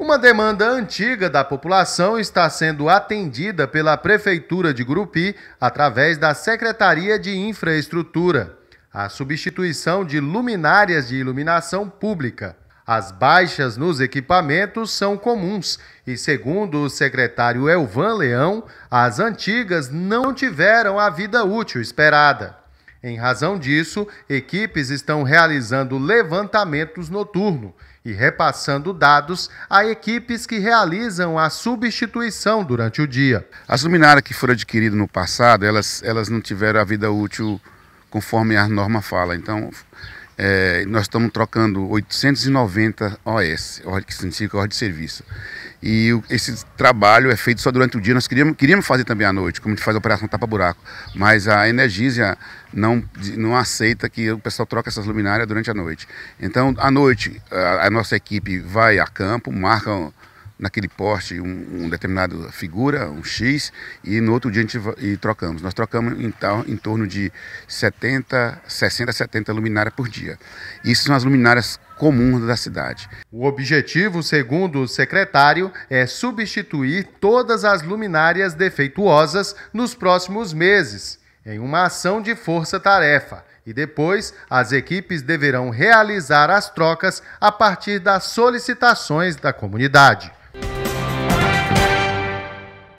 Uma demanda antiga da população está sendo atendida pela Prefeitura de Grupi através da Secretaria de Infraestrutura. A substituição de luminárias de iluminação pública. As baixas nos equipamentos são comuns e, segundo o secretário Elvan Leão, as antigas não tiveram a vida útil esperada. Em razão disso, equipes estão realizando levantamentos noturno e repassando dados a equipes que realizam a substituição durante o dia. As luminárias que foram adquiridas no passado, elas, elas não tiveram a vida útil conforme a norma fala. Então, é, nós estamos trocando 890 OS, que significa ordem de serviço. E esse trabalho é feito só durante o dia. Nós queríamos, queríamos fazer também à noite, como a gente faz a operação tapa-buraco. Mas a Energisa não, não aceita que o pessoal troque essas luminárias durante a noite. Então, à noite, a, a nossa equipe vai a campo, marca naquele porte um, um determinada figura, um X, e no outro dia a gente e trocamos. Nós trocamos em, em torno de 70, 60, 70 luminárias por dia. Isso são as luminárias comuns da cidade. O objetivo, segundo o secretário, é substituir todas as luminárias defeituosas nos próximos meses, em uma ação de força-tarefa e depois as equipes deverão realizar as trocas a partir das solicitações da comunidade.